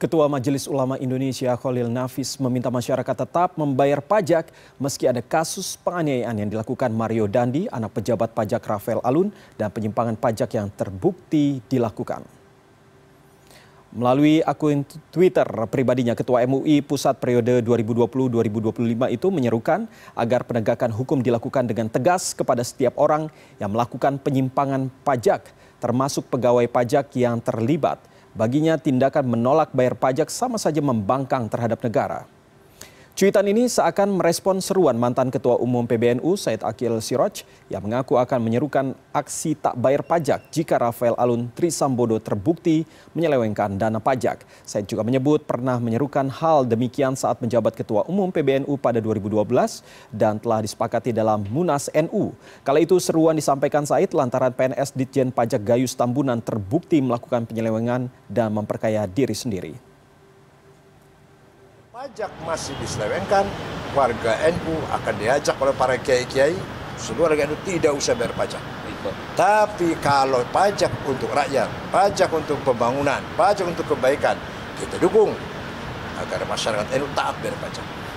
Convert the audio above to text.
Ketua Majelis Ulama Indonesia Khalil Nafis meminta masyarakat tetap membayar pajak meski ada kasus penganiayaan yang dilakukan Mario Dandi, anak pejabat pajak Rafael Alun, dan penyimpangan pajak yang terbukti dilakukan. Melalui akun Twitter pribadinya, Ketua MUI Pusat periode 2020-2025 itu menyerukan agar penegakan hukum dilakukan dengan tegas kepada setiap orang yang melakukan penyimpangan pajak, termasuk pegawai pajak yang terlibat. Baginya tindakan menolak bayar pajak sama saja membangkang terhadap negara. Cuitan ini seakan merespon seruan mantan Ketua Umum PBNU Said Akil Siroj yang mengaku akan menyerukan aksi tak bayar pajak jika Rafael Alun Trisambodo terbukti menyelewengkan dana pajak. Said juga menyebut pernah menyerukan hal demikian saat menjabat Ketua Umum PBNU pada 2012 dan telah disepakati dalam Munas NU. Kala itu seruan disampaikan Said lantaran PNS Ditjen Pajak Gayus Tambunan terbukti melakukan penyelewengan dan memperkaya diri sendiri. Pajak masih diselewengkan, warga NU akan diajak oleh para kiai-kiai, seluruh warga NU tidak usah bayar pajak. Tapi kalau pajak untuk rakyat, pajak untuk pembangunan, pajak untuk kebaikan, kita dukung agar masyarakat NU taat bayar pajak.